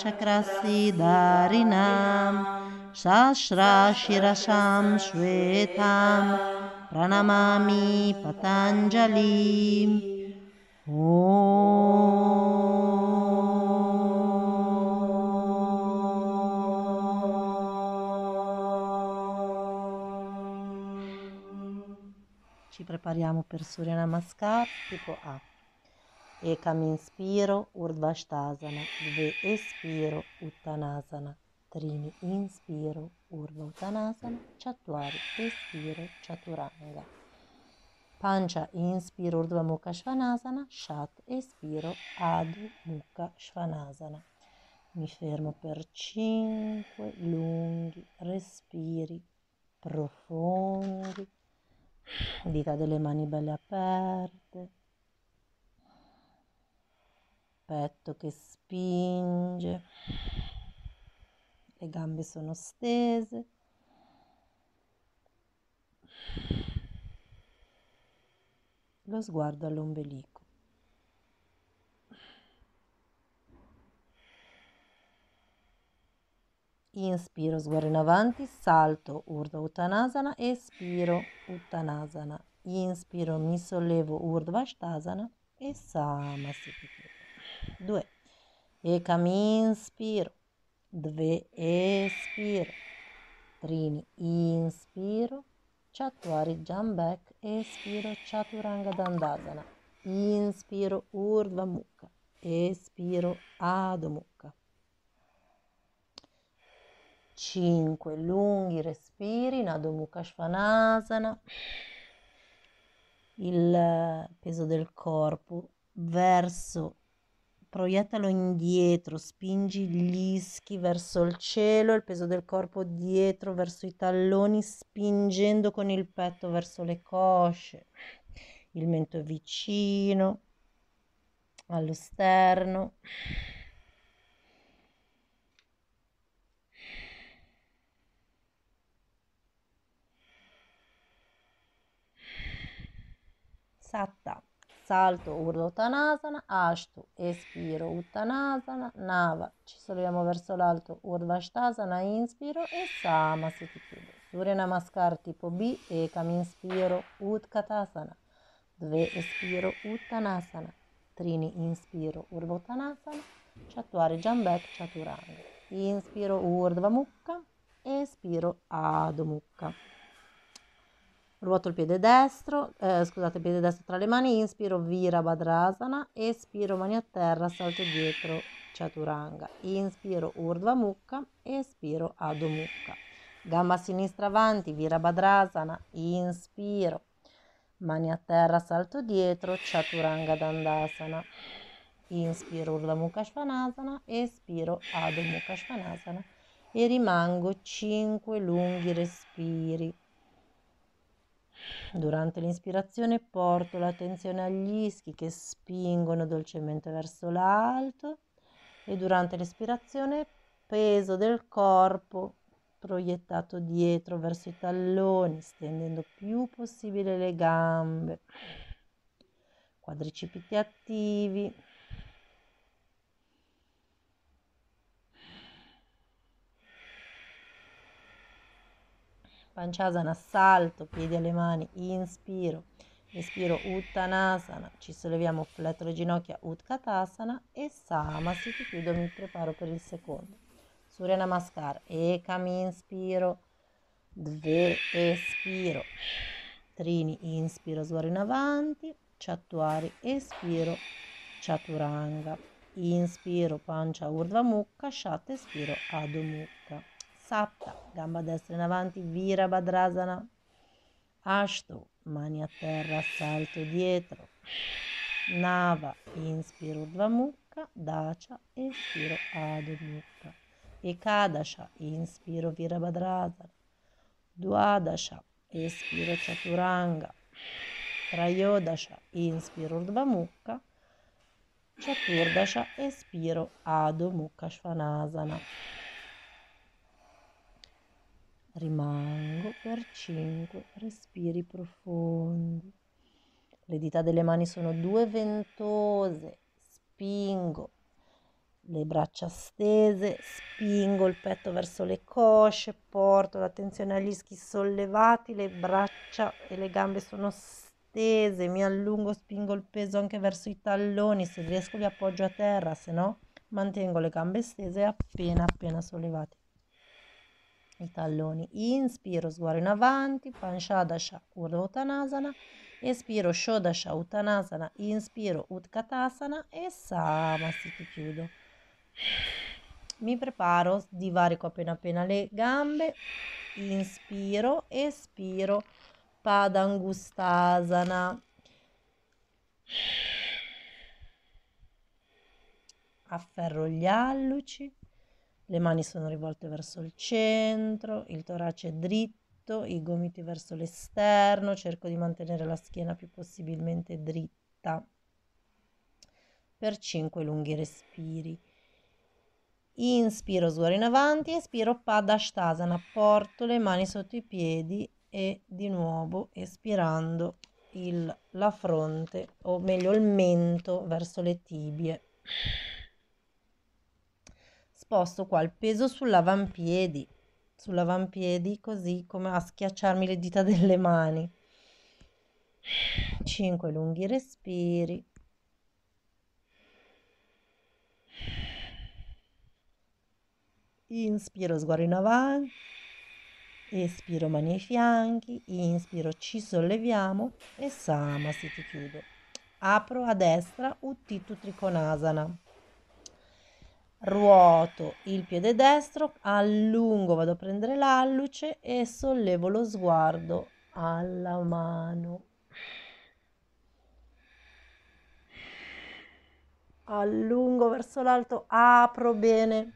शक्रस्सिधारिणां शास्राशिरसां श्वेतां प्रणमामि पतञ्जलिम् ॐ Ci prepariamo per Surya Namaskar tipo A. Ekam inspiro Urdvashtasana, dve espiro Uttanasana, trini inspiro Urva Uttanasana, chatvari espiro Chaturanga. Pancia inspiro Urdva Mukha Svanasana, Shat espiro Adu Mukha Svanasana. Mi fermo per 5 lunghi respiri profondi, dita delle mani belle aperte petto che spinge, le gambe sono stese. Lo sguardo all'ombelico. Inspiro, sguardo in avanti, salto, Urdhva Uttanasana, espiro, Uttanasana. Inspiro, mi sollevo, Urdhva Shtasana e Samasthiti. 2 Ekami inspiro, dve espiro, trini inspiro, Chatwari Jambek, espiro Chaturanga Dandasana, inspiro Urdhva Mukha, espiro Adho Mukha. 5 lunghi respiri in Adho Mukha Svanasana. Il peso del corpo verso proiettalo indietro, spingi gli ischi verso il cielo, il peso del corpo dietro verso i talloni, spingendo con il petto verso le cosce, il mento vicino allo sterno. Satta salto Urla Ashtu, espiro Uttanasana, Nava, ci solleviamo verso l'alto Urva inspiro e Sama si ti chiude. Surya Namaskar tipo B, e Ekam inspiro Utkatasana, Dve espiro Uttanasana, Trini inspiro Urva Uttanasana, Chattuari Jambek Chaturanga, inspiro Urdva Mukha, espiro Adho Mukha. Ruoto il piede destro, eh, scusate, piede destro tra le mani, inspiro Vira Badrasana, espiro mani a terra, salto dietro Chaturanga. Inspiro Urdhva Mukha, espiro Adho Mukha. Gamba sinistra avanti, Vira Badrasana, inspiro mani a terra, salto dietro Chaturanga Dandasana. Inspiro Urdhva Mukha Svanasana, espiro Adho Mukha Svanasana e rimango 5 lunghi respiri. Durante l'inspirazione porto l'attenzione agli ischi che spingono dolcemente verso l'alto e durante l'espirazione peso del corpo proiettato dietro verso i talloni, stendendo più possibile le gambe, quadricipiti attivi, Panciasana salto, piedi alle mani, inspiro, espiro Uttanasana, ci solleviamo, fletto le ginocchia, Utkatasana e ti chiudo, mi preparo per il secondo. Surya Namaskar, Ekam inspiro, Dve espiro, Trini inspiro, suore in avanti, Chattuari espiro, Chaturanga, inspiro, pancia Urdva Mukha, Shat espiro, Adho Mukha. Sapta, gamba destra in avanti, vira badrasana. Ashtu, mani a terra, salto dietro. Nava, inspiro Dvamukha, Dacia, espiro Adho Ekadasha, inspiro vira Badrasana, Duadasha, espiro Chaturanga. Trayodasha, inspiro Urdvamukha. Chaturdasha, espiro Adho Mukha Svanasana rimango per 5 respiri profondi. Le dita delle mani sono due ventose, spingo le braccia stese, spingo il petto verso le cosce, porto l'attenzione agli ischi sollevati, le braccia e le gambe sono stese, mi allungo, spingo il peso anche verso i talloni, se riesco li appoggio a terra, se no mantengo le gambe stese appena appena sollevate i talloni. Inspiro, sguardo in avanti, Panchadasha Urdhva Uttanasana. Espiro, Shodasha Uttanasana. Inspiro, Utkatasana e Samastiti chiudo. Mi preparo, divarico appena appena le gambe. Inspiro, espiro, Padangustasana. Afferro gli alluci le mani sono rivolte verso il centro, il torace è dritto, i gomiti verso l'esterno, cerco di mantenere la schiena più possibilmente dritta per 5 lunghi respiri. Inspiro, suoro in avanti, espiro Padashtasana, porto le mani sotto i piedi e di nuovo espirando il, la fronte o meglio il mento verso le tibie sposto qua il peso sull'avampiedi, sull'avampiedi così come a schiacciarmi le dita delle mani. 5 lunghi respiri. Inspiro, sguardo in avanti. Espiro mani ai fianchi, inspiro, ci solleviamo e Sama si ti chiudo. Apro a destra, Uttitu Trikonasana ruoto il piede destro, allungo, vado a prendere l'alluce e sollevo lo sguardo alla mano. Allungo verso l'alto, apro bene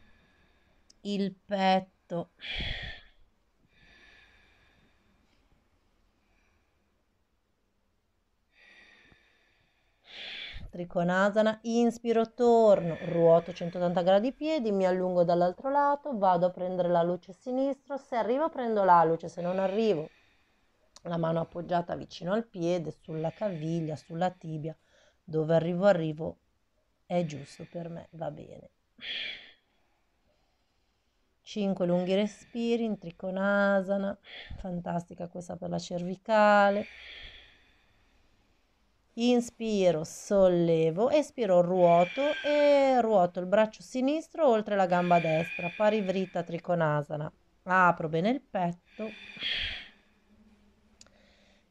il petto. Trikonasana, inspiro, torno, ruoto 180 gradi piedi, mi allungo dall'altro lato, vado a prendere la luce sinistra, se arrivo prendo la luce, se non arrivo la mano appoggiata vicino al piede, sulla caviglia, sulla tibia, dove arrivo arrivo, è giusto per me, va bene. 5 lunghi respiri in triconasana, fantastica questa per la cervicale. Inspiro, sollevo, espiro, ruoto e ruoto il braccio sinistro oltre la gamba destra, pari parivrita triconasana. Apro bene il petto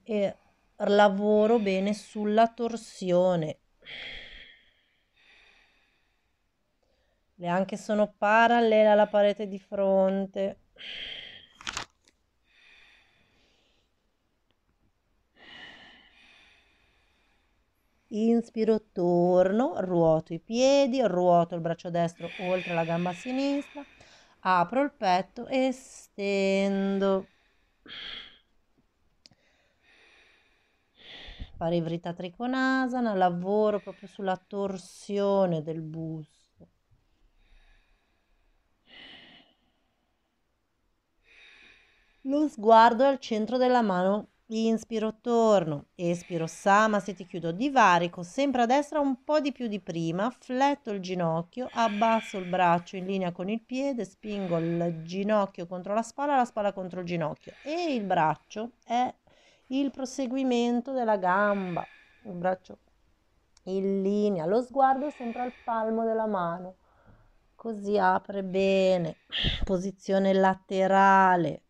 e lavoro bene sulla torsione. Le anche sono parallele alla parete di fronte. inspiro, torno, ruoto i piedi, ruoto il braccio destro oltre la gamba sinistra, apro il petto e stendo. Parivrita Trikonasana, lavoro proprio sulla torsione del busto. Lo sguardo è al centro della mano inspiro, torno, espiro, sama se ti chiudo, divarico, sempre a destra un po' di più di prima, fletto il ginocchio, abbasso il braccio in linea con il piede, spingo il ginocchio contro la spalla, la spalla contro il ginocchio e il braccio è il proseguimento della gamba, il braccio in linea, lo sguardo sempre al palmo della mano, così apre bene, posizione laterale,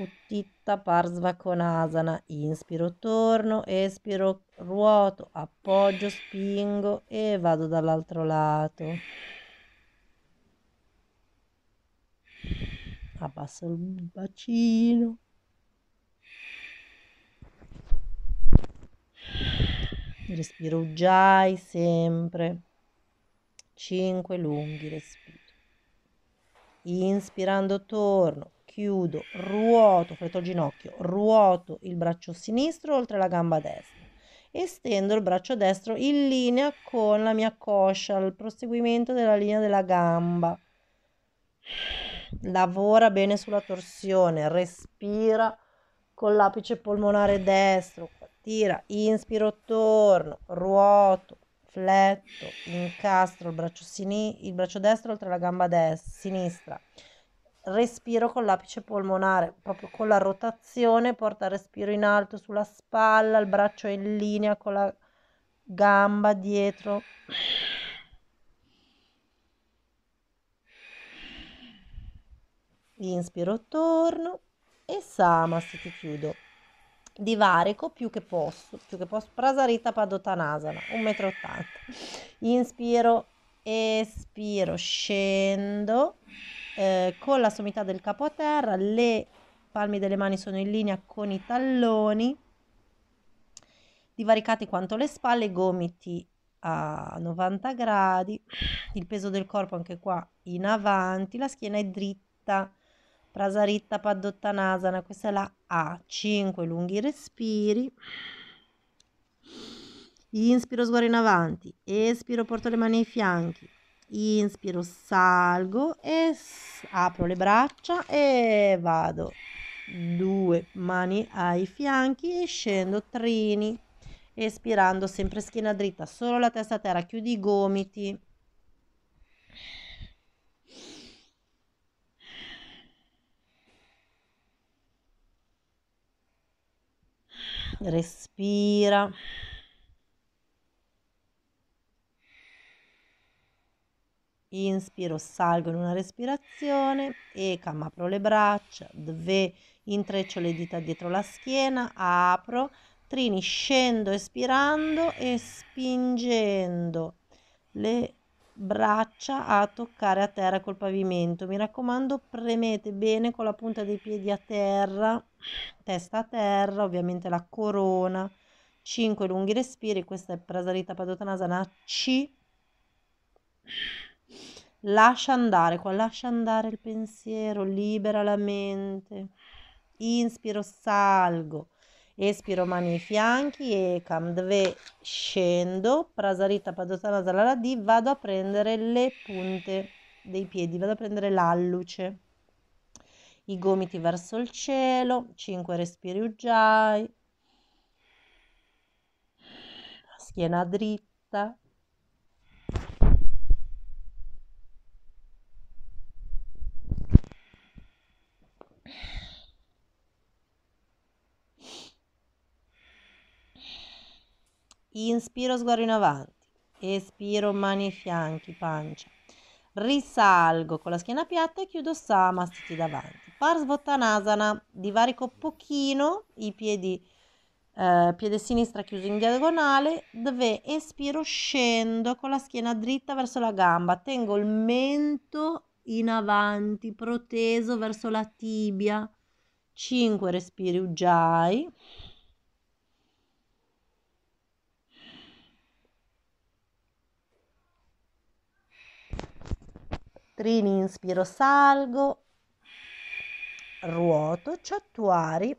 Uttitta Parsvakonasana, inspiro, torno, espiro, ruoto, appoggio, spingo e vado dall'altro lato. Abbasso il bacino. Respiro Ujjayi sempre. 5 lunghi respiri. Inspirando torno, chiudo, ruoto, fretto il ginocchio, ruoto il braccio sinistro oltre la gamba destra estendo il braccio destro in linea con la mia coscia, al proseguimento della linea della gamba. Lavora bene sulla torsione, respira con l'apice polmonare destro, tira, inspiro, torno, ruoto, fletto, incastro il braccio, sin- il braccio destro oltre la gamba destra, sinistra, respiro con l'apice polmonare, proprio con la rotazione, porta il respiro in alto sulla spalla, il braccio è in linea con la gamba dietro. Inspiro, torno e Samasthiti chiudo. Divarico più che posso, più che posso, Prasarita Padotanasana, 1,80 m. Inspiro, espiro, scendo eh, con la sommità del capo a terra, le palme delle mani sono in linea con i talloni, divaricati quanto le spalle, gomiti a 90 gradi, il peso del corpo anche qua in avanti, la schiena è dritta, prasaritta, paddottanasana, questa è la A, 5 lunghi respiri. Inspiro, sguardo in avanti, espiro, porto le mani ai fianchi, inspiro, salgo e apro le braccia e vado. Due mani ai fianchi e scendo trini. Espirando sempre schiena dritta, solo la testa a terra, chiudi i gomiti. Respira. Inspiro, salgo in una respirazione, ECAM, apro le braccia, DVE, intreccio le dita dietro la schiena, apro, trini, scendo espirando e spingendo le braccia a toccare a terra col pavimento. Mi raccomando, premete bene con la punta dei piedi a terra, testa a terra, ovviamente la corona. 5 lunghi respiri, questa è Prasarita Padottanasana C. Lascia andare qua, lascia andare il pensiero, libera la mente. Inspiro, salgo. Espiro mani ai fianchi, Ekam, Dve, scendo, Prasarita, Padotana, Salaradi, vado a prendere le punte dei piedi, vado a prendere l'alluce. I gomiti verso il cielo, 5 respiri Ujjayi. Schiena dritta, Inspiro sguardo in avanti. Espiro mani e fianchi, pancia. Risalgo con la schiena piatta e chiudo samastiti davanti. Parsvottanasana, divarico pochino i piedi, eh, piede sinistra chiuso in diagonale, dove espiro scendo con la schiena dritta verso la gamba, tengo il mento in avanti, proteso verso la tibia. 5 respiri Ujjayi. Trini, inspiro, salgo, ruoto, ciattuari,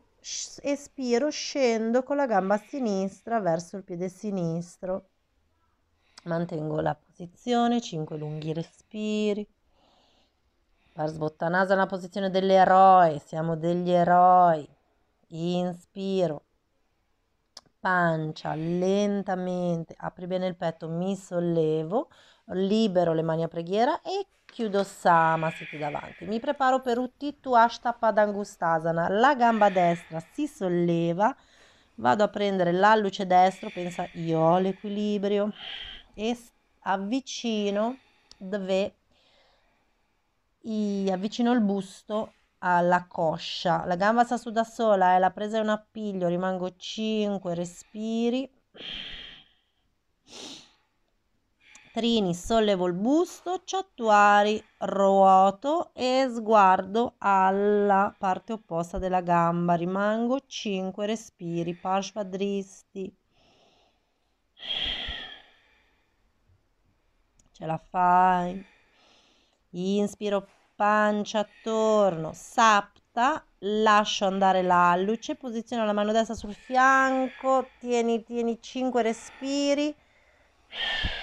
espiro, scendo con la gamba sinistra verso il piede sinistro. Mantengo la posizione, 5 lunghi respiri. Parsvottanasa è una posizione dell'eroe, siamo degli eroi. Inspiro, pancia lentamente, apri bene il petto, mi sollevo, libero le mani a preghiera e Chiudo Sama, siete davanti. Mi preparo per Uttittu Ashta Angustasana. La gamba destra si solleva. Vado a prendere l'alluce destro, pensa io ho l'equilibrio. E avvicino dove avvicino il busto alla coscia. La gamba sta su da sola, eh, la presa è un appiglio, rimango 5 respiri. Rini sollevò il busto, Ciattuari ruoto e sguardo alla parte opposta della gamba. Rimango 5 respiri, Parshva dristi. Ce la fai. Inspiro pancia attorno, sapta, lascio andare l'alluce, posiziono la mano destra sul fianco, tieni, tieni 5 respiri.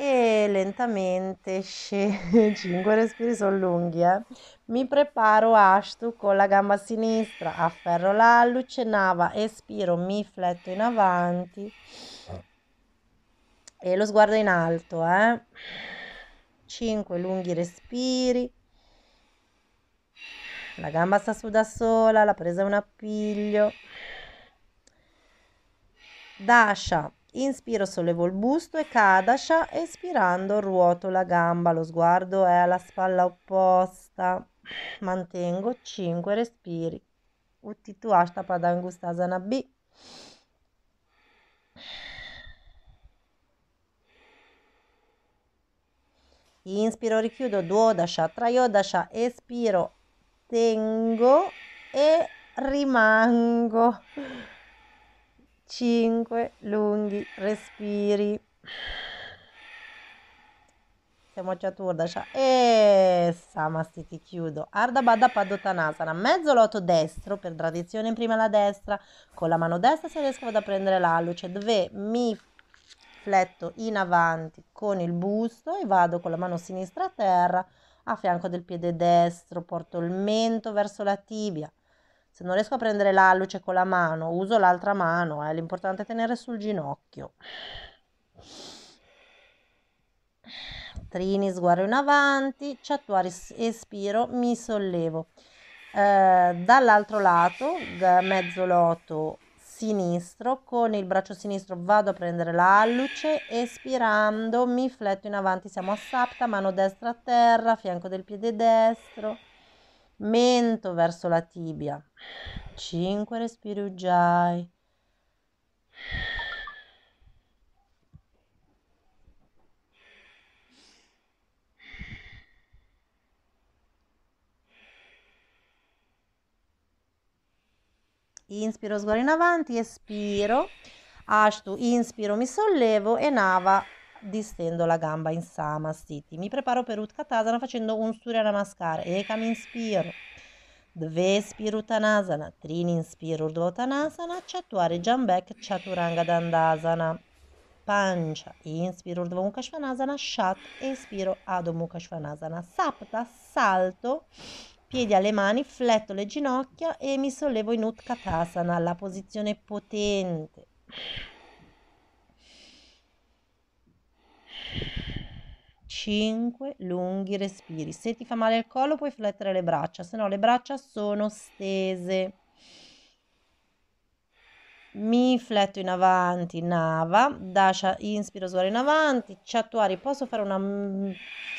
e lentamente scendo, 5 respiri sono lunghi, eh? mi preparo ashtu con la gamba sinistra, afferro l'alluce, nava, espiro, mi fletto in avanti e lo sguardo in alto, eh? 5 lunghi respiri, la gamba sta su da sola, la presa è un appiglio, dasha Inspiro, sollevo il busto e Kadasha, espirando ruoto la gamba, lo sguardo è alla spalla opposta. Mantengo 5 respiri. Uttitu Ashta Padangustasana B. Inspiro, richiudo, duodasha, traiodasha, espiro, tengo e rimango. 5 lunghi respiri. Siamo a turdascia. E samastiti chiudo. Ardha Baddha Padottanasana. Mezzo loto destro, per tradizione prima la destra. Con la mano destra se riesco a prendere la luce, Dove mi fletto in avanti con il busto e vado con la mano sinistra a terra a fianco del piede destro. Porto il mento verso la tibia se non riesco a prendere la luce con la mano, uso l'altra mano, eh. l'importante è tenere sul ginocchio. Trini, sguardo in avanti, ciattuare, espiro, mi sollevo. Eh, dall'altro lato, mezzo loto sinistro, con il braccio sinistro vado a prendere la luce, espirando mi fletto in avanti, siamo a sapta, mano destra a terra, fianco del piede destro mento verso la tibia. 5 respiri Ujjayi. Inspiro, sguardo in avanti, espiro. Ashtu, inspiro, mi sollevo e Nava, distendo la gamba in samastiti. Mi preparo per Utkatasana facendo un Surya Namaskar. Ekam inspiro. Dve Spirutanasana, Trini inspiro Urdhvatanasana, Chattuari Jambek Chaturanga Dandasana. Pancia, inspiro Urdhva Shat, espiro Adho Sapta, salto, piedi alle mani, fletto le ginocchia e mi sollevo in Utkatasana, la posizione potente. 5 lunghi respiri. Se ti fa male il collo puoi flettere le braccia, se no le braccia sono stese. Mi fletto in avanti, nava, dascia, inspiro, suore in avanti, chattuari, posso fare una mm,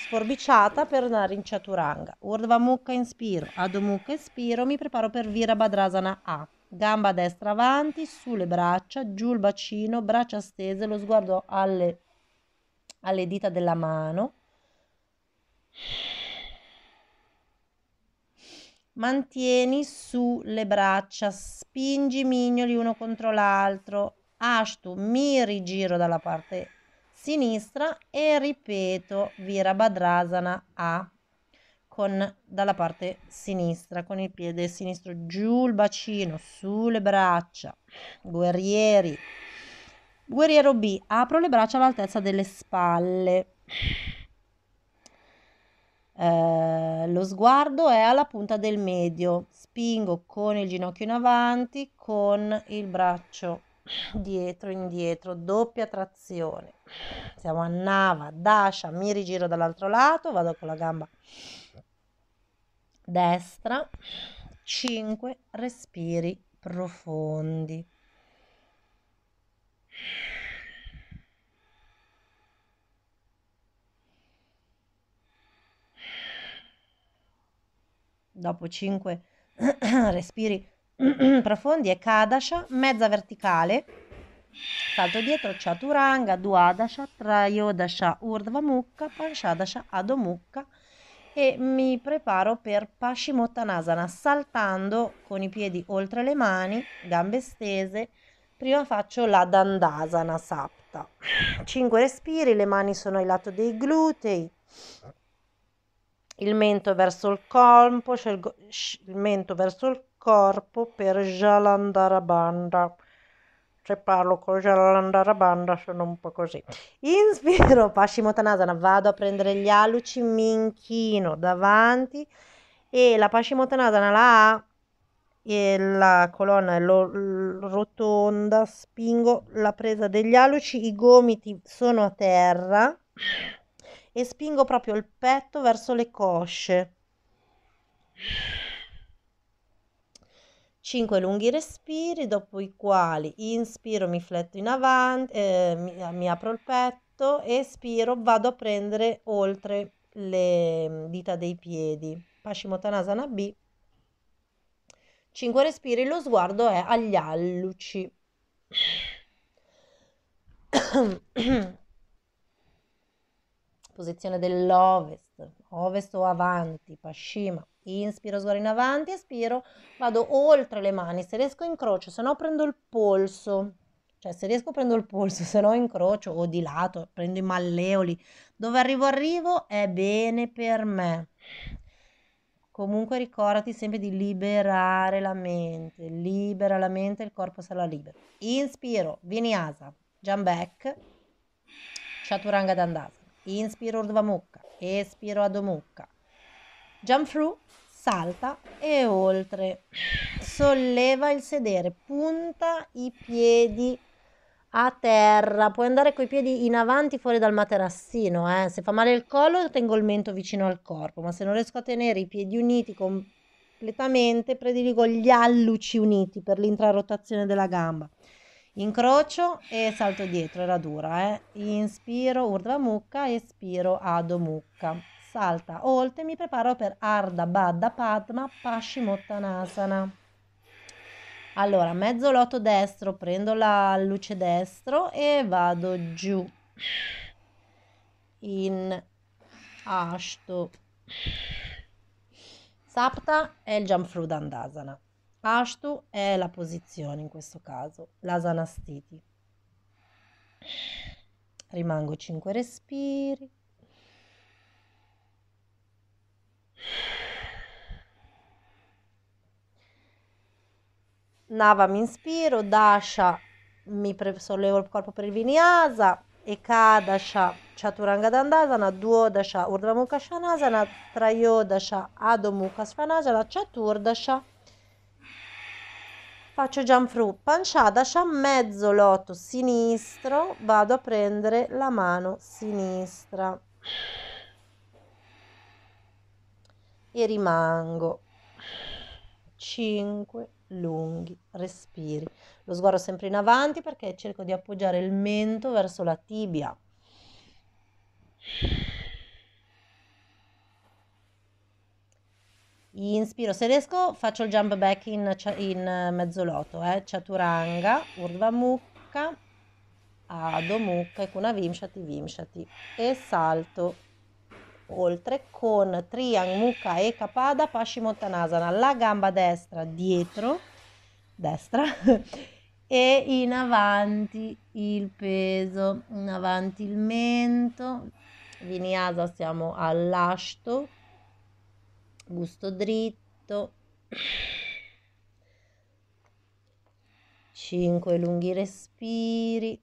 sforbiciata per andare in chaturanga. Urdhva mukha inspiro, adho mukha espiro, mi preparo per Virabhadrasana A. Gamba destra avanti, sulle braccia, giù il bacino, braccia stese, lo sguardo alle alle dita della mano. Mantieni sulle braccia, spingi i mignoli uno contro l'altro. Ashtu, mi rigiro dalla parte sinistra e ripeto Virabhadrasana A con, dalla parte sinistra con il piede sinistro giù il bacino sulle braccia guerrieri Guerriero B, apro le braccia all'altezza delle spalle. Eh, lo sguardo è alla punta del medio, spingo con il ginocchio in avanti, con il braccio dietro, indietro, doppia trazione. Siamo a nava, dascia, mi rigiro dall'altro lato, vado con la gamba destra, 5 respiri profondi. Dopo 5 respiri profondi e Kadasha, mezza verticale, salto dietro, Chaturanga, Duadasha, Trayodasha, Urdhva Mukha, Panchadasha, Adomukha e mi preparo per Paschimottanasana saltando con i piedi oltre le mani, gambe stese, Prima faccio la Dandasana Sapta. 5 respiri, le mani sono ai lato dei glutei, il mento verso il corpo, scelgo il mento verso il corpo per Jalandharabandha. Se parlo con Jalandharabandha sono un po' così. Inspiro, Paschimottanasana, vado a prendere gli aluci, mi inchino davanti e la Paschimottanasana la A e la colonna è rotonda, spingo la presa degli alluci, i gomiti sono a terra e spingo proprio il petto verso le cosce. 5 lunghi respiri, dopo i quali inspiro, mi fletto in avanti, eh, mi, mi apro il petto, espiro, vado a prendere oltre le mm, dita dei piedi. Paschimottanasana B. Cinque respiri, lo sguardo è agli alluci. Posizione dell'ovest, ovest o avanti, Pashima. Inspiro, sguardo in avanti, espiro, vado oltre le mani, se riesco incrocio, se no prendo il polso. Cioè, se riesco prendo il polso, se no incrocio o di lato, prendo i malleoli. Dove arrivo, arrivo, è bene per me. Comunque ricordati sempre di liberare la mente, libera la mente, il corpo sarà libero. Inspiro, vinyasa, jump back, chaturanga dandasana. Inspiro urdhva mukha, espiro adho mukha. Jump through, salta e oltre. Solleva il sedere, punta i piedi a terra, puoi andare coi piedi in avanti fuori dal materassino, eh. se fa male il collo tengo il mento vicino al corpo, ma se non riesco a tenere i piedi uniti completamente prediligo gli alluci uniti per l'intrarotazione della gamba. Incrocio e salto dietro, era dura, eh. inspiro Urdhva Mukha, espiro Adho Mukha. Salta oltre, mi preparo per Ardha Baddha Padma Paschimottanasana. Allora, mezzo lotto destro, prendo la luce destro e vado giù in ashto. Sapta è il Jamfrud Dandasana. Ashtu è la posizione in questo caso, l'asana stiti. Rimango 5 respiri. Nava mi inspiro, Dasha mi pre- sollevo il corpo per il vinyasa, Ekadasha Chaturanga Dandasana, Duodasha Urdhva Mukha Svanasana, Trayodasha Adho Mukha Svanasana, Chaturdasha faccio jump through, mezzo loto sinistro, vado a prendere la mano sinistra e rimango 5 lunghi respiri. Lo sguardo sempre in avanti perché cerco di appoggiare il mento verso la tibia. Inspiro, se riesco faccio il jump back in, in mezzoloto, eh? Chaturanga, Urdhva Mukha, Adho Mukha e Kuna Vimshati Vimshati e salto oltre con Triang, Mukha e Kapada Paschimottanasana, la gamba destra dietro, destra, e in avanti il peso, in avanti il mento, vinyasa siamo all'ashto, busto dritto, 5 lunghi respiri.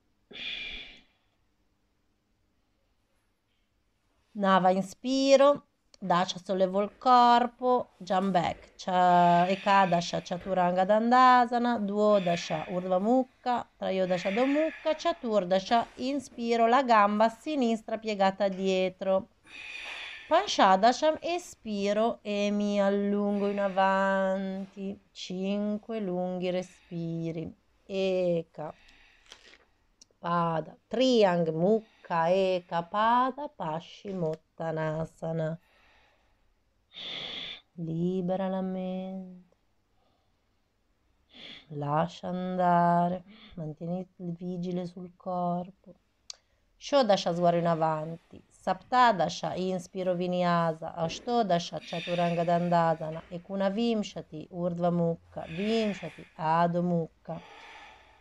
Nava inspiro, dacia sollevo il corpo, Jambek, Cha, Ekadasha Chaturanga Dandasana, Duodasha Urdva Mukha, Trayodasha Domukha, Chaturdasha, inspiro la gamba sinistra piegata dietro. Panshadasham, espiro e mi allungo in avanti. 5 lunghi respiri. Eka. Pada. Triang Mukha. Kae Kapada Paschimottanasana. Libera la mente. Lascia andare, mantieni il vigile sul corpo. Shodasha sguardo in avanti, Saptadasha inspiro vinyasa, Ashtodasha chaturanga dandasana, Ekuna vimshati urdva mukha, vimshati adho mukha.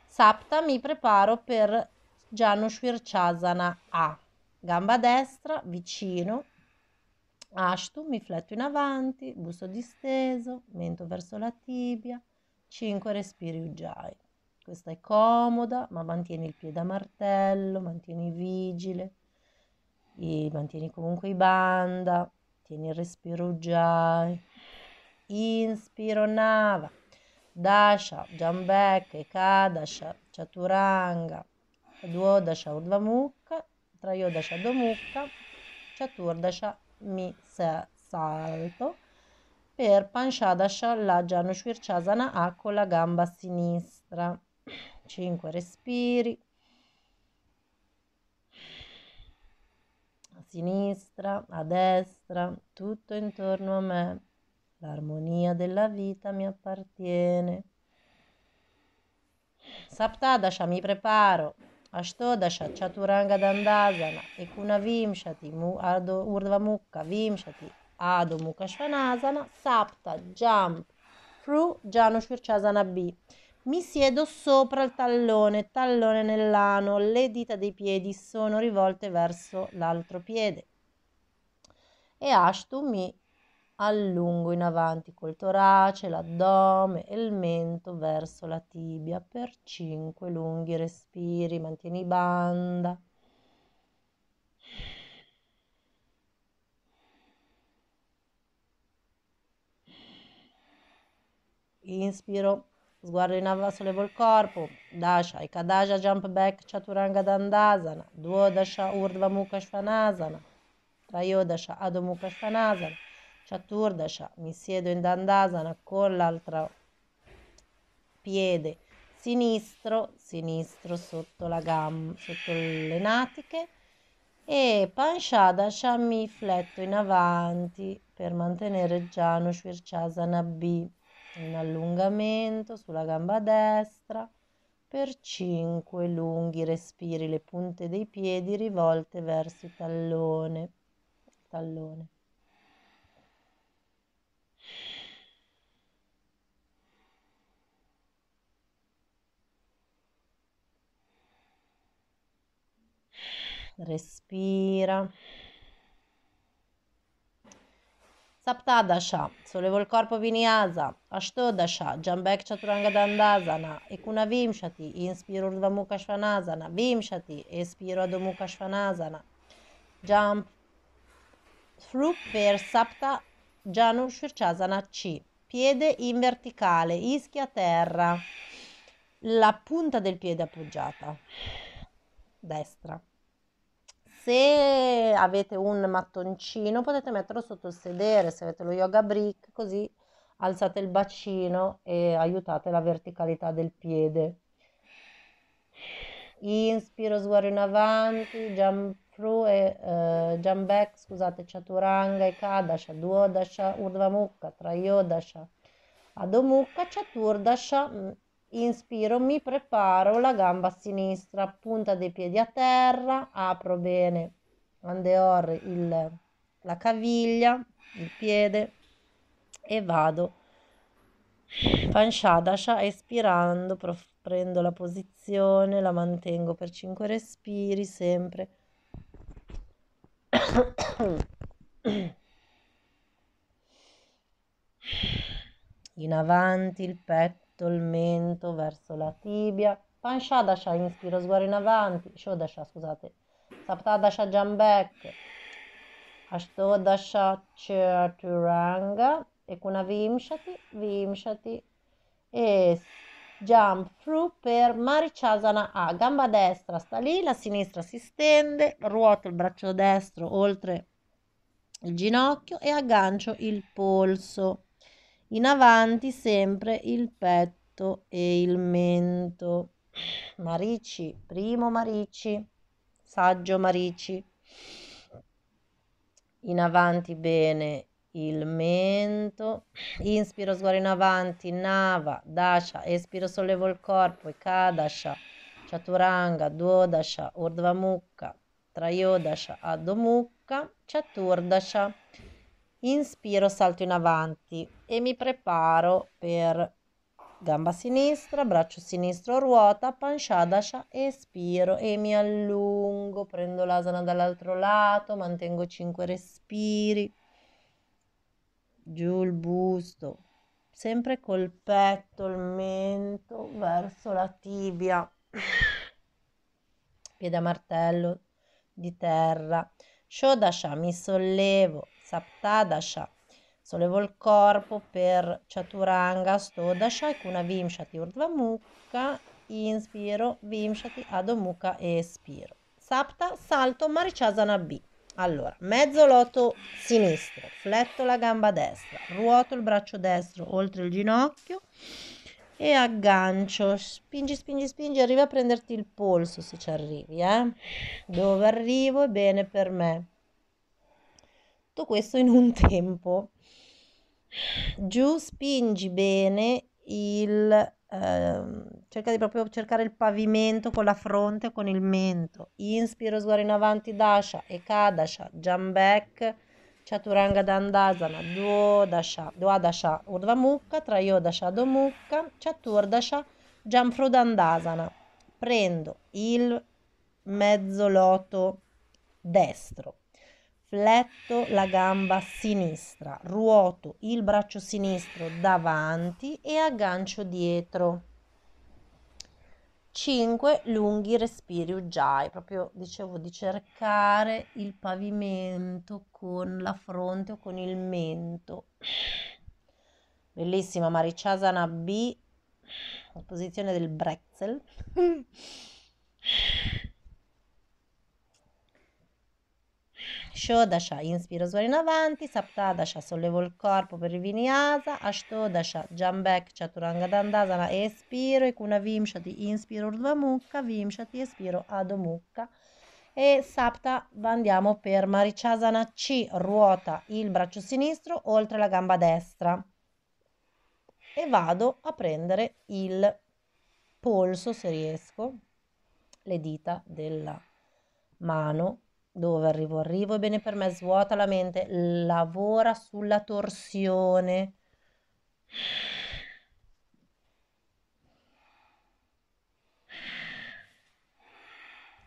Sapta mi preparo per Janush Virchasana A. Gamba destra, vicino, Ashtu, mi fletto in avanti, busto disteso, mento verso la tibia, 5 respiri Ujjayi. Questa è comoda, ma mantieni il piede a martello, mantieni vigile, mantieni comunque i banda, tieni il respiro Ujjayi. Inspiro Nava, Dasha, Jambek, Kadasha, Chaturanga, द्वोदश ऊर्ध्वमुख त्रयोदशधमुख चतुर्दश mi salto per Panshadasha la Janushvirchasana A con la gamba sinistra 5 respiri a sinistra, a destra, tutto intorno a me l'armonia della vita mi appartiene Saptadasha mi preparo Chaturanga Dandasana चतुरङ्गदन्दासन एकोनविंशति मु अर्धो ऊर्ध्वमुख विंशति आदो मुखश्वनासन Sapta jump fru Giano Shurchasana B mi siedo sopra il tallone, tallone nell'ano, le dita dei piedi sono rivolte verso l'altro piede. E Ashtu mi allungo in avanti col torace, l'addome e il mento verso la tibia per 5 lunghi respiri. Mantieni banda. Inspiro, sguardo in avanti, sollevo il corpo. Dasha, Ekadasha, Jump Back, Chaturanga Dandasana, Duodasha, urdva Mukha Svanasana, Trayodasha, Adho Mukha Svanasana. Chaturdasha, mi siedo in Dandasana con l'altro piede sinistro, sinistro sotto, la gamba, sotto le natiche e Panchadasha mi fletto in avanti per mantenere Jano Shvirchasana B un allungamento sulla gamba destra per 5 lunghi respiri le punte dei piedi rivolte verso il tallone, il tallone. respira. Saptadasha, sollevo il corpo vinyasa, Ashtodasha, Jambek Chaturanga Dandasana, Ekuna Vimshati, inspiro Urdva Svanasana, Vimshati, espiro Adho Svanasana, Jump through per Sapta Janu Shirchasana C, piede in verticale, ischia a terra, la punta del piede appoggiata, destra se avete un mattoncino potete metterlo sotto il sedere, se avete lo yoga brick, così alzate il bacino e aiutate la verticalità del piede. Inspiro, sguardo in avanti, jump through e uh, jump back, scusate, chaturanga, ekadasha, duodasha, urdhva mukha, trayodasha, adomukha, chaturdasha, mm, inspiro, mi preparo la gamba sinistra, punta dei piedi a terra, apro bene andeor il, la caviglia, il piede e vado panshadasha espirando, prof, prendo la posizione, la mantengo per 5 respiri sempre. In avanti il petto mento verso la tibia, pancia inspiro sguardo in avanti, shodasha, scusate, saptadasha jambek, ashtodasha chaturanga, ekuna vimshati, vimshati, e jump through per Marichasana A, gamba destra sta lì, la sinistra si stende, ruoto il braccio destro oltre il ginocchio e aggancio il polso in avanti sempre il petto e il mento. Marici, primo Marici, saggio Marici. In avanti bene il mento, inspiro sguardo in avanti, nava, dasha, espiro sollevo il corpo, kadasha, chaturanga, duodasha, urdvamukha, trayodasha, adhomukha, chaturdasha. Inspiro, salto in avanti, e mi preparo per gamba sinistra, braccio sinistro ruota, panchadasha, espiro e mi allungo, prendo l'asana dall'altro lato, mantengo 5 respiri, giù il busto, sempre col petto, il mento verso la tibia, piede a martello di terra, shodasha, mi sollevo, saptadasha, Sollevo il corpo per Chaturanga Stodasha e Kuna Vimshati Urdhva Mukha, inspiro, Vimshati Adomukha e espiro. Sapta, salto, Marichasana B. Allora, mezzo loto sinistro, fletto la gamba destra, ruoto il braccio destro oltre il ginocchio e aggancio. Spingi, spingi, spingi, arriva a prenderti il polso se ci arrivi, eh? Dove arrivo è bene per me. Tutto questo in un tempo giù spingi bene il ehm, cerca di proprio cercare il pavimento con la fronte con il mento inspiro sguardo in avanti dasha e kadasha jambek chaturanga dandasana duodasha duadasha urdhva mukha trayodasha domukha chaturdasha jamfru dandasana prendo il mezzo loto destro fletto la gamba sinistra, ruoto il braccio sinistro davanti e aggancio dietro. 5 lunghi respiri ujjayi, proprio dicevo di cercare il pavimento con la fronte o con il mento. Bellissima Mariciasana B, la posizione del Brexel. Shodasha, inspiro suore in avanti, Saptadasha, sollevo il corpo per Vinyasa, Ashtodasha, Jambek, Chaturanga Dandasana, espiro, Ikuna Vimshati, inspiro Urdhva Mukha, Vimshati, espiro Adho Mukha e Sapta andiamo per Marichasana C, ruota il braccio sinistro oltre la gamba destra e vado a prendere il polso se riesco, le dita della mano dove arrivo? Arrivo e bene per me, svuota la mente, lavora sulla torsione.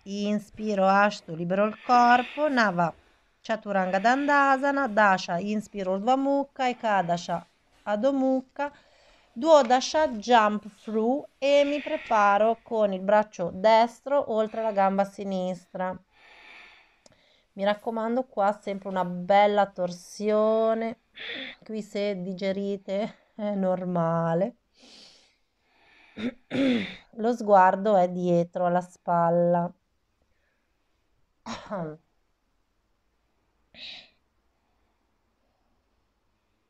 Inspiro, ashtu libero il corpo, nava, chaturanga dandasana, dasha, inspiro, urdhva e kadasha adomukha, duodasha, jump through e mi preparo con il braccio destro oltre la gamba sinistra mi raccomando, qua sempre una bella torsione. Qui se digerite è normale. Lo sguardo è dietro alla spalla.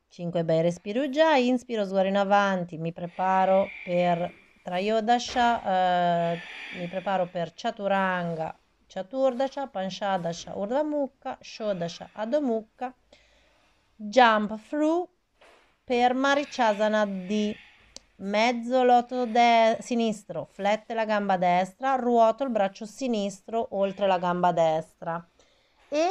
Cinque bei respiri già, inspiro, sguardo in avanti, mi preparo per Trayodasha, eh, mi preparo per Chaturanga, Chaturdasha, Panchadasha, Urdamukha, Shodasha, Adomukha, Jump Through per Marichasana di mezzo lotto de- sinistro, flette la gamba destra, ruoto il braccio sinistro oltre la gamba destra e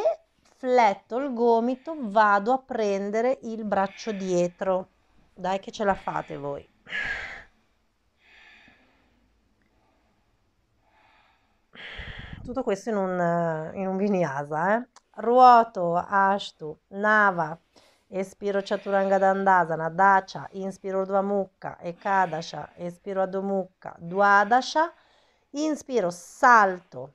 fletto il gomito, vado a prendere il braccio dietro. Dai che ce la fate voi. tutto questo in un, eh, in un vinyasa. Eh? Ruoto, Ashtu, Nava, espiro Chaturanga Dandasana, Dacia, inspiro Dvamukha, Ekadasha, espiro Adomukha, duadasha, inspiro salto,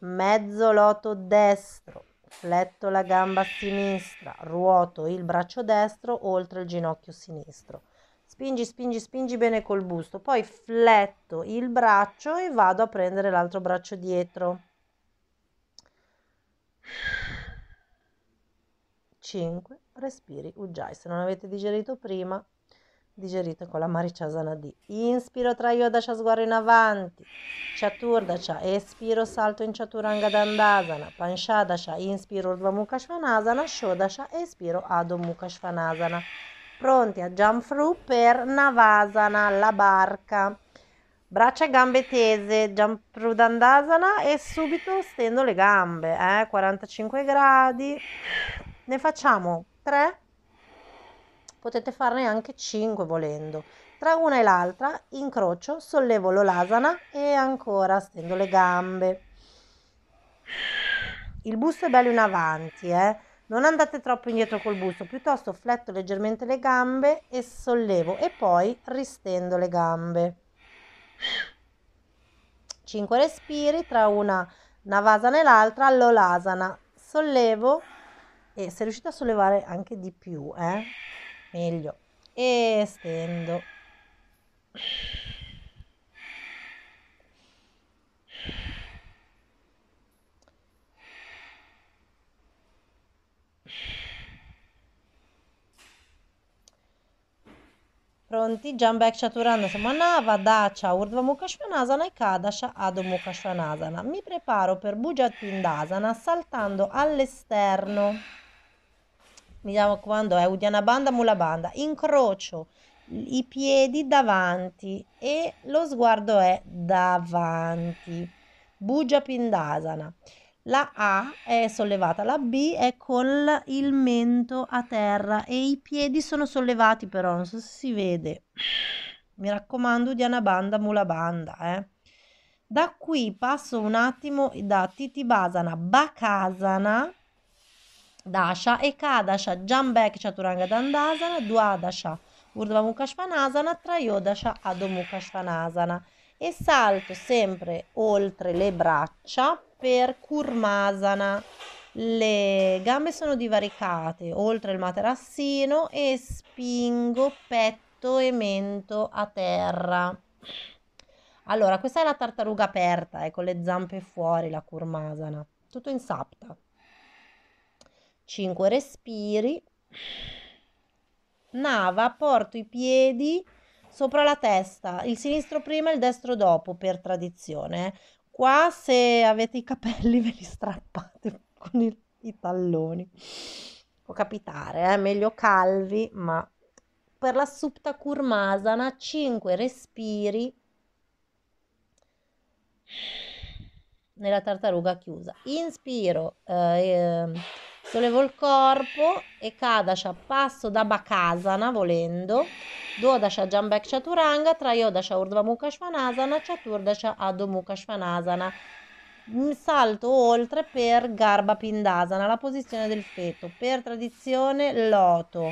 mezzo loto destro, fletto la gamba sinistra, ruoto il braccio destro oltre il ginocchio sinistro. Spingi, spingi, spingi bene col busto, poi fletto il braccio e vado a prendere l'altro braccio dietro 5 respiri Ujjayi. Se non avete digerito prima, digerite con la Marichasana di Inspiro Trayodasha, sguardo in avanti. Chaturdasha, espiro salto in Chaturanga Dandasana. Panchadasha, inspiro Urdhva Mukha Svanasana. Shodasha, espiro Adho Mukha Svanasana. Pronti a jump through per Navasana, la barca. Braccia e gambe tese, jump prudandasana e subito stendo le gambe, eh? 45 gradi. Ne facciamo 3. Potete farne anche 5 volendo. Tra una e l'altra incrocio, sollevo l'olasana e ancora stendo le gambe. Il busto è bello in avanti, eh? Non andate troppo indietro col busto, piuttosto fletto leggermente le gambe e sollevo e poi ristendo le gambe. 5 respiri tra una navasana e l'altra, all'olasana. Sollevo e se riuscite a sollevare anche di più, eh? meglio. E stendo. Pronti? Jambek Chaturanga Samanava Dacha Urdhva Mukashvanasana e Kadasha Adho Mukashvanasana. Mi preparo per Bhujattindasana saltando all'esterno. Mi raccomando, è eh, Udiana Banda Mula Banda. Incrocio i piedi davanti e lo sguardo è davanti. Bhuja Pindasana. La A è sollevata, la B è con il mento a terra e i piedi sono sollevati però, non so se si vede. Mi raccomando, Diana Banda, Mula Banda, eh. Da qui passo un attimo da Titibasana, Bakasana, Dasha, Ekadasha, Jambek, Chaturanga Dandasana, Duadasha, Urdhva Mukha Svanasana, Trayodasha, Adho Mukha e salto sempre oltre le braccia per Kurmasana. Le gambe sono divaricate oltre il materassino e spingo petto e mento a terra. Allora, questa è la tartaruga aperta, eh, con le zampe fuori, la Kurmasana. Tutto in sapta. 5 respiri. Nava, porto i piedi sopra la testa, il sinistro prima e il destro dopo per tradizione. Eh. Qua se avete i capelli ve li strappate con il, i talloni. Può capitare, eh? meglio calvi, ma per la Supta Kurmasana 5 respiri nella tartaruga chiusa. Inspiro, eh, ehm, Sollevo il corpo e Kadasha passo da Bakasana volendo. Dodasha Jambekcha Turanga, Trayodasha Urdva Mukha Svanasana, Chaturdasha Adho Mukha Svanasana. Salto oltre per Garba Pindasana, la posizione del feto. Per tradizione loto.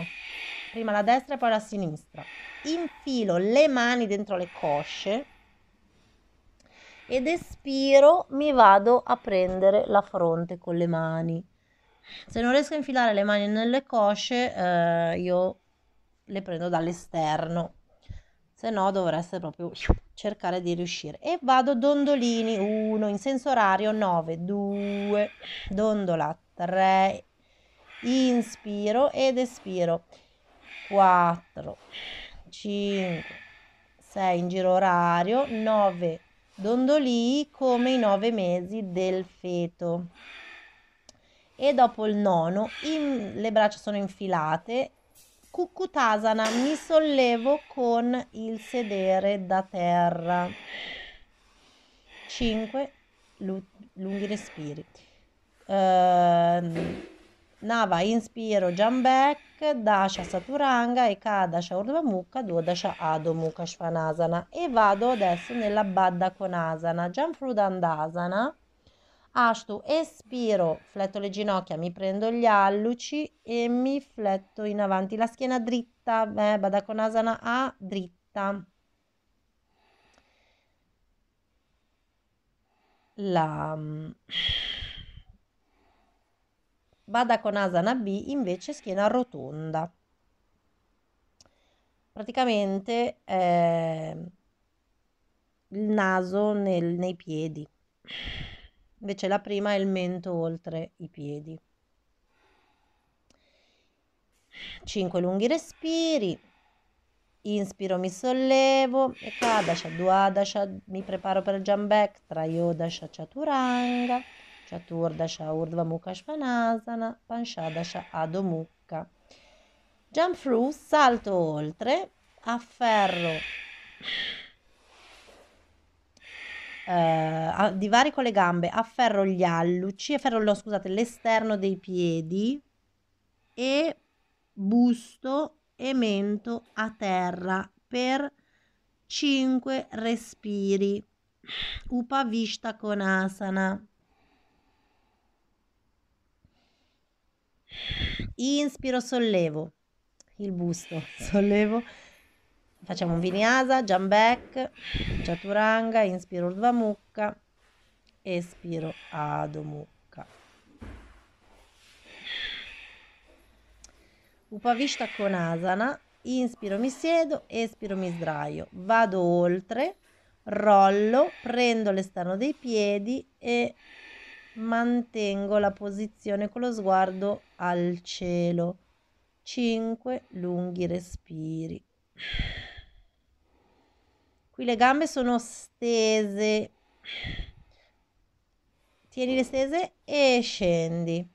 Prima la destra e poi la sinistra. Infilo le mani dentro le cosce ed espiro mi vado a prendere la fronte con le mani se non riesco a infilare le mani nelle cosce, eh, io le prendo dall'esterno. Se no dovreste proprio cercare di riuscire. E vado dondolini 1 in senso orario 9, 2, dondola 3, inspiro ed espiro 4, 5, 6 in giro orario, 9 dondoli come i 9 mesi del feto e dopo il nono in, le braccia sono infilate. Cucutasana, mi sollevo con il sedere da terra. 5 lu, lunghi respiri. Uh, Nava, inspiro, Jambek, Dasha, Saturanga, Ekadasha, Urdhvamukha, Dodasha, Adho, Svanasana e vado adesso nella Baddha Konasana, Jamfrudandasana Ashtu, espiro, fletto le ginocchia, mi prendo gli alluci e mi fletto in avanti. La schiena dritta, eh, Badakonasana A, dritta. La mm, Badakonasana B invece schiena rotonda. Praticamente eh, il naso nel, nei piedi invece la prima è il mento oltre i piedi. 5 lunghi respiri, inspiro mi sollevo, ekadasha, duadasha, mi preparo per il jump back, trayodasha, chaturanga, chaturdasha, urdhva mukha svanasana, panchadasha, adho Jump through, salto oltre, afferro eh, divarico le gambe, afferro gli alluci, afferro no, scusate, l'esterno dei piedi e busto e mento a terra per 5 respiri. Upavishta con asana. Inspiro, sollevo il busto, sollevo Facciamo Vinyasa, Jambek, Chaturanga, inspiro Urdhva Mukha, espiro Adho Mukha. Upavishta Konasana, inspiro mi siedo, espiro mi sdraio, vado oltre, rollo, prendo l'esterno dei piedi e mantengo la posizione con lo sguardo al cielo. 5 lunghi respiri. Qui le gambe sono stese. Tieni le stese e scendi.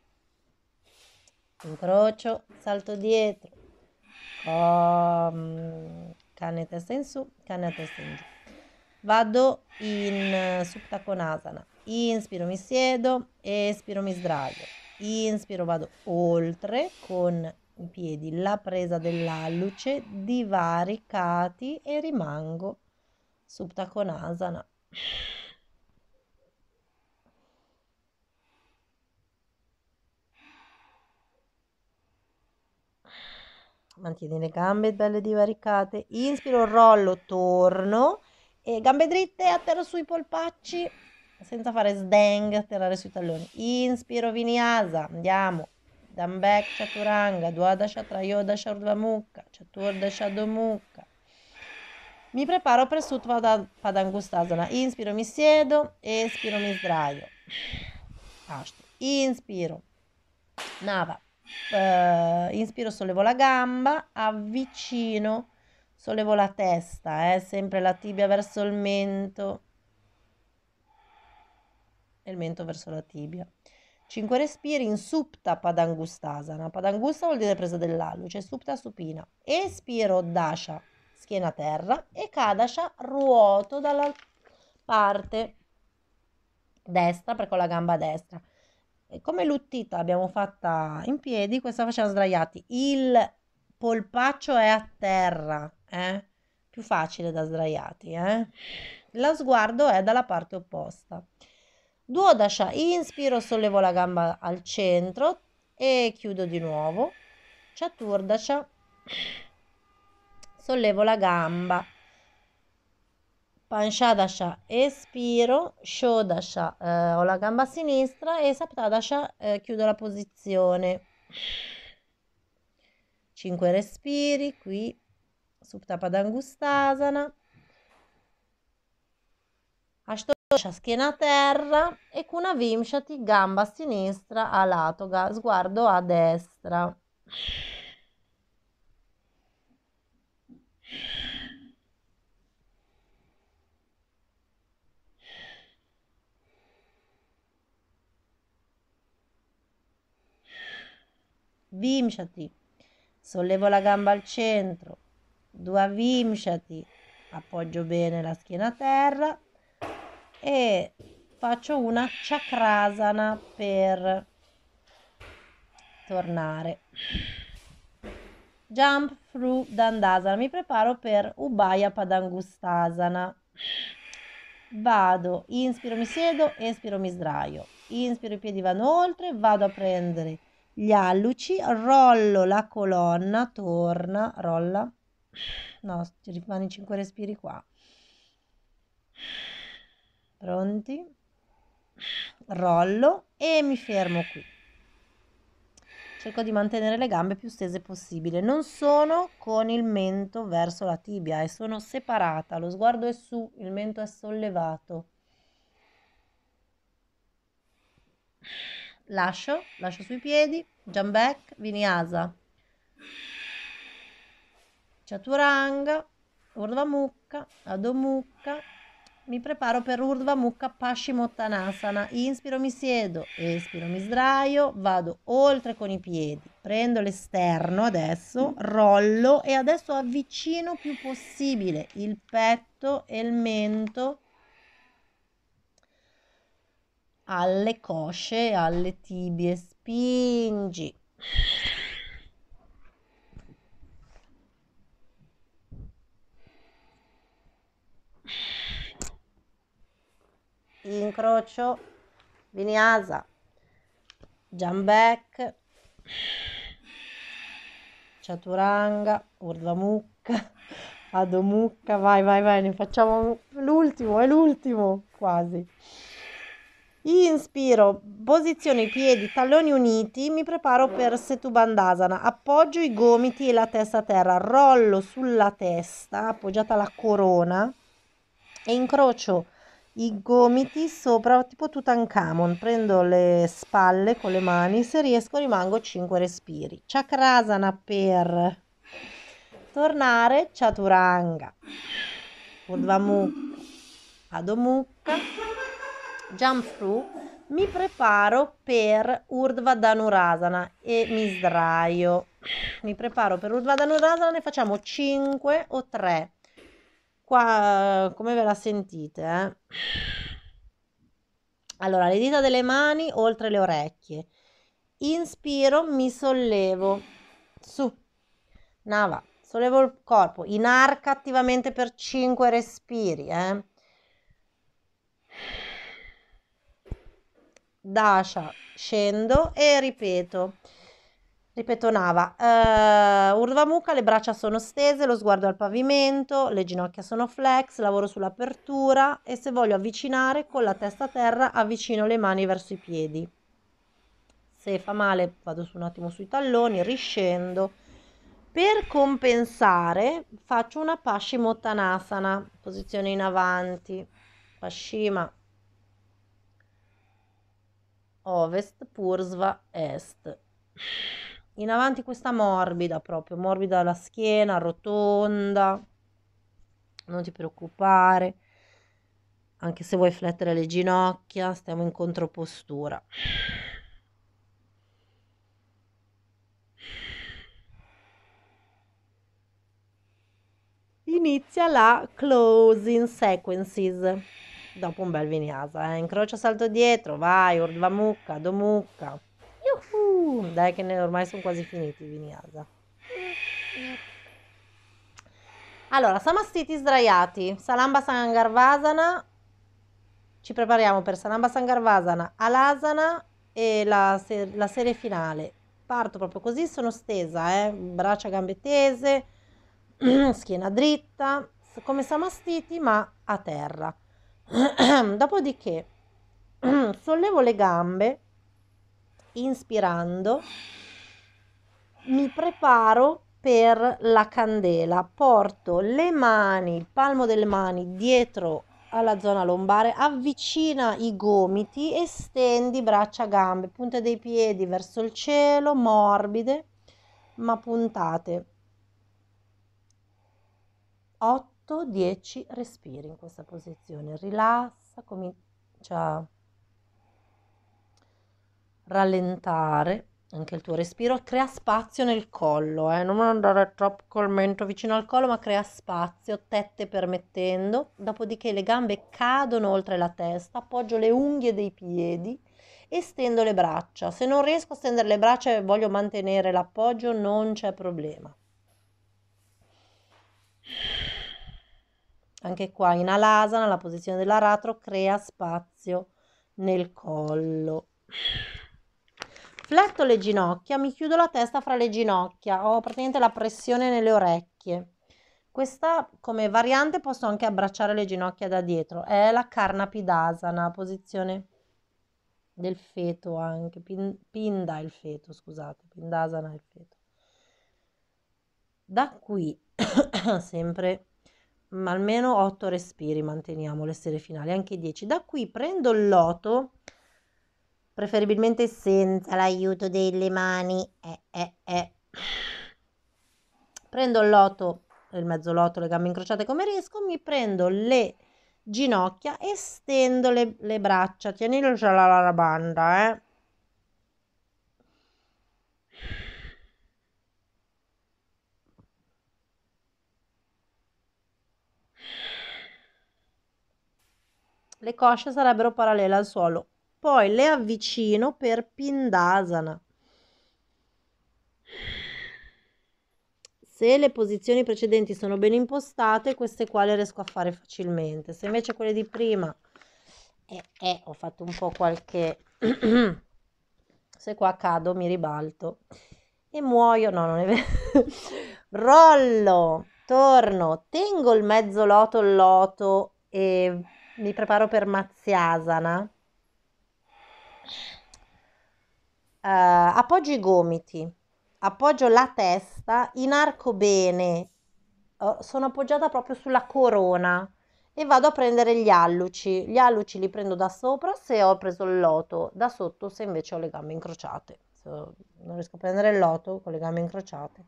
Incrocio, salto dietro. Um, cane testa in su, cane a testa in giù. Vado in con asana Inspiro, mi siedo, espiro, mi sdraio. Inspiro, vado oltre con i piedi, la presa dell'alluce, divaricati e rimango Subtakonasana. Mantieni le gambe belle divaricate. Inspiro, rollo, torno e gambe dritte, atterro sui polpacci senza fare sdang, atterrare sui talloni. Inspiro, vinyasa, andiamo. Dambek, chaturanga, duadasha, trayoda, shardvamukha, chaturda, shadomukha. Mi preparo per Padangustasana. Inspiro, mi siedo, espiro, mi sdraio. Ashtu. Inspiro. Nava. Uh, inspiro, sollevo la gamba, avvicino, sollevo la testa, eh, sempre la tibia verso il mento e il mento verso la tibia. 5 respiri in supta padangustasana. Padangusta vuol dire presa dell'alluce, cioè supta supina. Espiro, dasha schiena a terra e Kadasha ruoto dalla parte destra, perché con la gamba destra. E come l'uttita abbiamo fatta in piedi, questa facciamo sdraiati. Il polpaccio è a terra, eh? più facile da sdraiati. Eh? Lo sguardo è dalla parte opposta. Duodasha, inspiro, sollevo la gamba al centro e chiudo di nuovo. Chaturdasha, sollevo la gamba. Panshadasha espiro, shodasha eh, ho la gamba a sinistra e saptadasha eh, chiudo la posizione. 5 respiri qui, suptapadangustasana. Ashtodasha schiena a terra e kuna vimshati gamba a sinistra a lato, sguardo a destra. Vimshati. Sollevo la gamba al centro. Dua Vimshati. Appoggio bene la schiena a terra e faccio una chakrasana per tornare. Jump through Dandasana. Mi preparo per Ubhaya Padangustasana. Vado, inspiro, mi siedo, espiro, mi sdraio. Inspiro, i piedi vanno oltre, vado a prendere gli alluci, rollo la colonna, torna, rolla, no, ci rimane 5 respiri qua. Pronti? Rollo e mi fermo qui. Cerco di mantenere le gambe più stese possibile. Non sono con il mento verso la tibia e sono separata. Lo sguardo è su, il mento è sollevato lascio, lascio sui piedi, jump back, vinyasa. Chaturanga, Urdhva Mukha, Adho Mukha. Mi preparo per Urdhva Mukha Paschimottanasana. Inspiro, mi siedo, espiro, mi sdraio, vado oltre con i piedi. Prendo l'esterno adesso, rollo e adesso avvicino più possibile il petto e il mento alle cosce, alle tibie, spingi. Incrocio, vinyasa, jump back, chaturanga, urdamukha, adomukha, vai vai vai, ne facciamo l'ultimo, è l'ultimo quasi. Inspiro, posiziono i piedi, talloni uniti, mi preparo per Setubandhasana. Appoggio i gomiti e la testa a terra, rollo sulla testa, appoggiata alla corona e incrocio i gomiti sopra, tipo Tutankhamon. Prendo le spalle con le mani, se riesco rimango 5 respiri. Chakrasana per tornare, Chaturanga. Urdhva Mukha, jump through, mi preparo per Urdhva Dhanurasana e mi sdraio. Mi preparo per Urdhva Dhanurasana, ne facciamo 5 o 3. Qua, come ve la sentite? Eh? Allora, le dita delle mani oltre le orecchie. Inspiro, mi sollevo. Su. Nava, sollevo il corpo. Inarca attivamente per 5 respiri, eh? Dasha, scendo e ripeto. Ripeto Nava, uh, eh, Urvamuca, le braccia sono stese, lo sguardo al pavimento, le ginocchia sono flex, lavoro sull'apertura e se voglio avvicinare con la testa a terra avvicino le mani verso i piedi. Se fa male vado su un attimo sui talloni, riscendo. Per compensare faccio una Paschimottanasana, posizione in avanti, Paschima ovest, Pursva est. In avanti questa morbida proprio, morbida la schiena, rotonda, non ti preoccupare, anche se vuoi flettere le ginocchia, stiamo in contropostura. Inizia la closing sequences dopo un bel vignasa, eh. Incrocio salto dietro, vai, urva mucca, do mucca. Yuhu! Dai che ne, ormai sono quasi finiti i vignasa. Allora, Samastiti sdraiati. Salamba Sangarvasana. Ci prepariamo per Salamba Sangarvasana, Alasana e la, la serie finale. Parto proprio così, sono stesa, eh. Braccia, gambe tese, schiena dritta, come samastiti ma a terra. Dopodiché sollevo le gambe, inspirando, mi preparo per la candela, porto le mani, il palmo delle mani dietro alla zona lombare, avvicina i gomiti, estendi braccia, gambe, punte dei piedi verso il cielo, morbide ma puntate. 8 8-10 respiri in questa posizione. Rilassa, comincia a rallentare anche il tuo respiro, crea spazio nel collo, eh? non andare troppo col mento vicino al collo, ma crea spazio, tette permettendo, dopodiché le gambe cadono oltre la testa, appoggio le unghie dei piedi e stendo le braccia. Se non riesco a stendere le braccia e voglio mantenere l'appoggio, non c'è problema. Anche qua in alasana la posizione dell'aratro crea spazio nel collo. Fletto le ginocchia, mi chiudo la testa fra le ginocchia, ho praticamente la pressione nelle orecchie. Questa come variante posso anche abbracciare le ginocchia da dietro, è la carna pidasana, posizione del feto anche, Pin, pinda il feto, scusate, pindasana il feto. Da qui, sempre ma almeno 8 respiri manteniamo le serie finali, anche 10. Da qui prendo il loto, preferibilmente senza l'aiuto delle mani, eh, eh, eh. prendo il loto, il mezzo loto, le gambe incrociate come riesco, mi prendo le ginocchia estendo le, le braccia, tieni la banda, eh le cosce sarebbero parallele al suolo. Poi le avvicino per Pindasana. Se le posizioni precedenti sono ben impostate, queste qua le riesco a fare facilmente. Se invece quelle di prima, eh, eh, ho fatto un po' qualche... se qua cado mi ribalto e muoio, no non è vero, rollo, torno, tengo il mezzo loto al loto e mi preparo per Mazziasana. Eh, appoggio i gomiti, appoggio la testa, inarco bene, eh, sono appoggiata proprio sulla corona e vado a prendere gli alluci. Gli alluci li prendo da sopra se ho preso il loto, da sotto se invece ho le gambe incrociate. Se non riesco a prendere il loto con le gambe incrociate.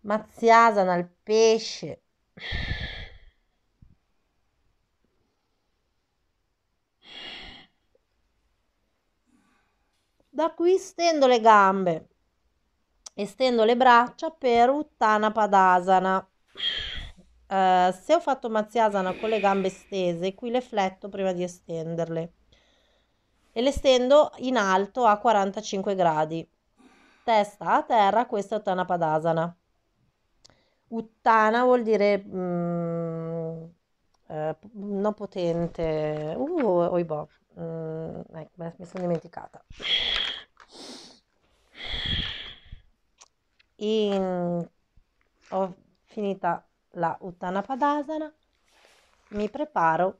Mazziasana, il pesce. Da qui stendo le gambe e stendo le braccia per Uttana Padasana. Uh, se ho fatto Mazziasana con le gambe stese, qui le fletto prima di estenderle e le stendo in alto a 45 gradi. Testa a terra, questa è Uttana Padasana. Uttana vuol dire mm, eh, non potente. Uh, oibò. Mm, ecco, mi sono dimenticata. In, ho finita la Uttana Padasana, mi preparo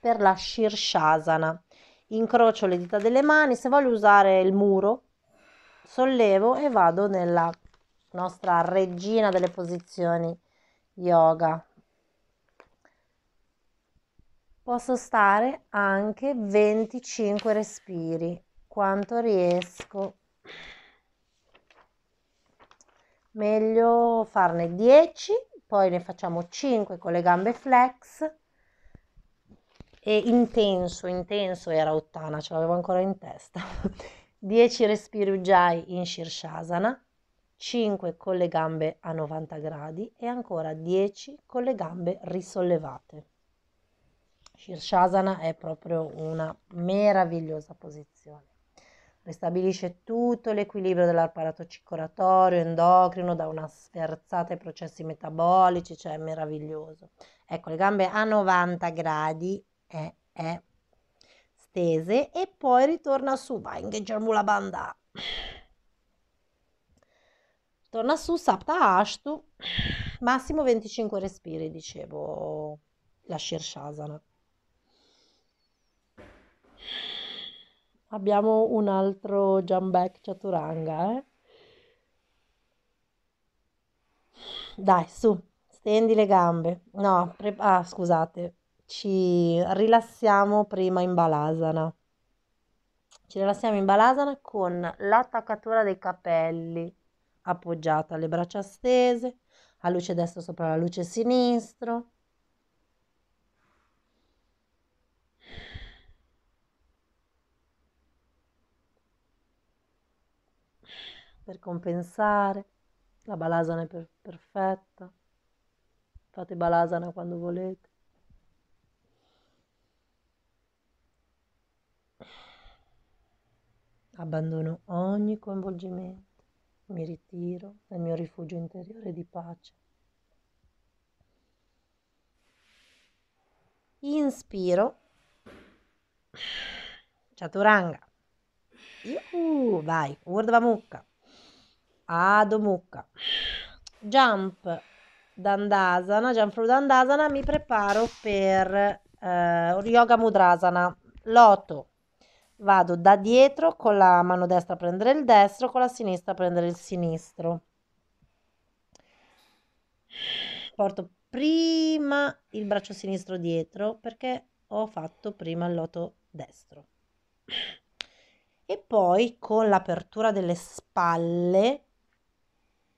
per la Shirshasana. Incrocio le dita delle mani, se voglio usare il muro, sollevo e vado nella nostra regina delle posizioni yoga, Posso stare anche 25 respiri, quanto riesco. Meglio farne 10, poi ne facciamo 5 con le gambe flex e intenso, intenso era Ottana, ce l'avevo ancora in testa. 10 respiri Ujjayi in Shirshasana, 5 con le gambe a 90 gradi e ancora 10 con le gambe risollevate. Shirshasana è proprio una meravigliosa posizione. Ristabilisce tutto l'equilibrio dell'apparato circolatorio, endocrino, da una sferzata ai processi metabolici, cioè è meraviglioso. Ecco, le gambe a 90 gradi, è, eh, stese, e poi ritorna su, vai, in la banda. Torna su, Sapta Ashtu, massimo 25 respiri, dicevo, la Shirshasana. abbiamo un altro Jambek Chaturanga, eh? Dai, su, stendi le gambe. No, pre- ah, scusate, ci rilassiamo prima in Balasana. Ci rilassiamo in Balasana con l'attaccatura dei capelli appoggiata alle braccia stese, a luce destra sopra la luce sinistra per compensare. La balasana è per- perfetta. Fate balasana quando volete. Abbandono ogni coinvolgimento, mi ritiro nel mio rifugio interiore di pace. Inspiro. Chaturanga. Yuhu, vai, Urdhva mucca. Ado mucca. Jump Dandasana, jump through Dandasana, mi preparo per eh, Yoga Mudrasana. Loto. Vado da dietro con la mano destra a prendere il destro, con la sinistra a prendere il sinistro. Porto prima il braccio sinistro dietro perché ho fatto prima il loto destro. E poi con l'apertura delle spalle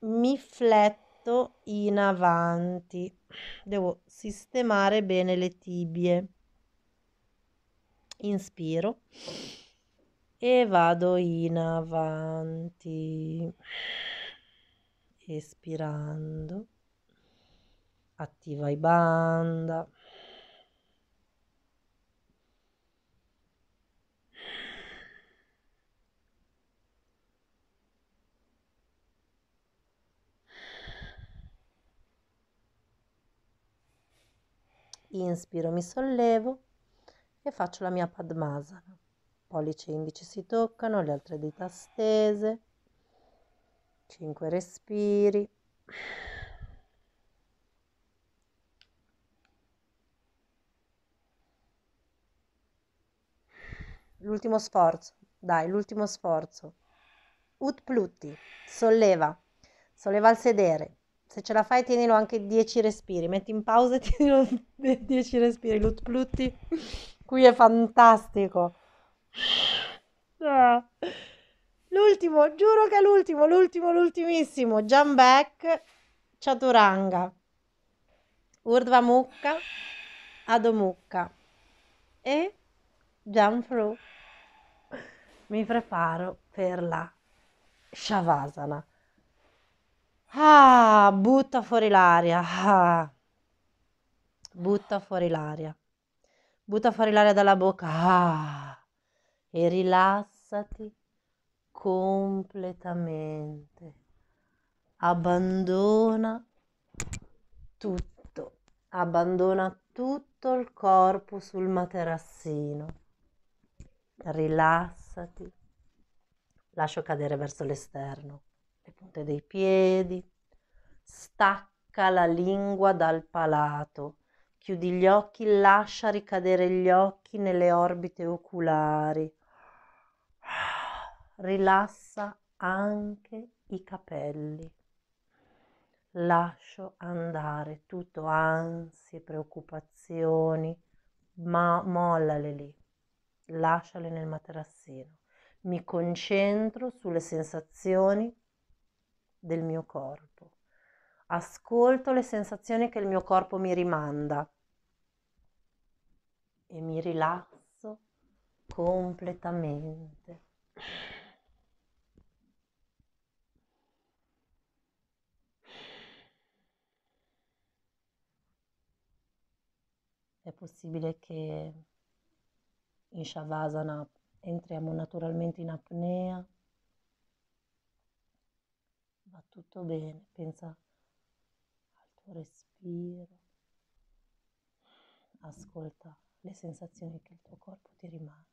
mi fletto in avanti. Devo sistemare bene le tibie. Inspiro e vado in avanti. Espirando. Attiva i banda. inspiro, mi sollevo e faccio la mia padmasana. Pollice e indice si toccano, le altre dita stese, 5 respiri. L'ultimo sforzo, dai, l'ultimo sforzo. Ut solleva, solleva il sedere, se ce la fai tienilo anche 10 respiri, metti in pausa e tienilo 10 respiri, Lutplutti, qui è fantastico. Ah. L'ultimo, giuro che è l'ultimo, l'ultimo, l'ultimissimo, Jambek Chaturanga, Urdva Mukha, Adomukha e Jamfru. Mi preparo per la Shavasana. Ah, butta fuori l'aria. Ah. Butta fuori l'aria. Butta fuori l'aria dalla bocca. Ah. E rilassati completamente. Abbandona tutto. Abbandona tutto il corpo sul materassino. Rilassati. Lascio cadere verso l'esterno punte dei piedi, stacca la lingua dal palato, chiudi gli occhi, lascia ricadere gli occhi nelle orbite oculari, rilassa anche i capelli. Lascio andare tutto ansie, preoccupazioni, ma mollale lì, lasciale nel materassino. Mi concentro sulle sensazioni del mio corpo. Ascolto le sensazioni che il mio corpo mi rimanda e mi rilasso completamente. È possibile che in Shavasana entriamo naturalmente in apnea va tutto bene, pensa al tuo respiro, ascolta le sensazioni che il tuo corpo ti rimanda.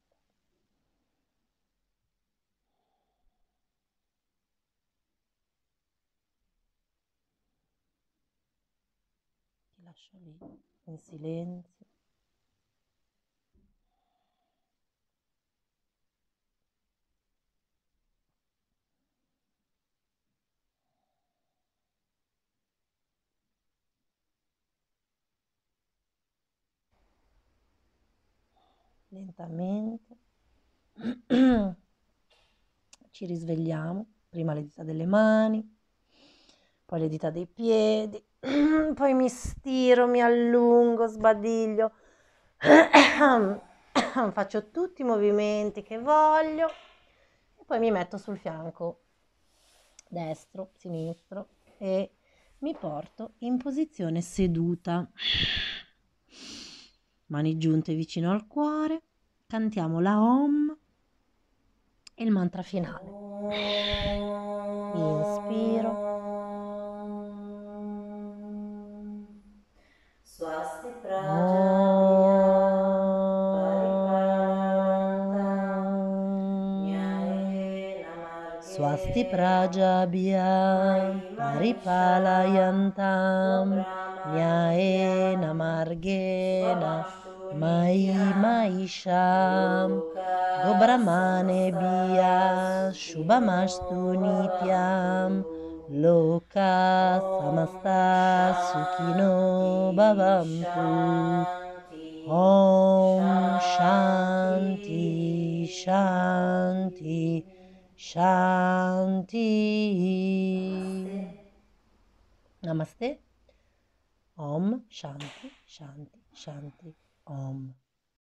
Lascia lì in silenzio. lentamente. Ci risvegliamo, prima le dita delle mani, poi le dita dei piedi, poi mi stiro, mi allungo, sbadiglio, faccio tutti i movimenti che voglio e poi mi metto sul fianco destro, sinistro e mi porto in posizione seduta mani giunte vicino al cuore, cantiamo la Om e il mantra finale. Inspiro. Swasti Praja. Swasti Prajabhya Paripalayantam Nyayena Margena Mai Maisham Gobramane Bia Shubhamastu Nityam Loka Samasta Sukhino Bhavantu Om Shanti Shanti Shanti Namaste Om Shanti Shanti Shanti um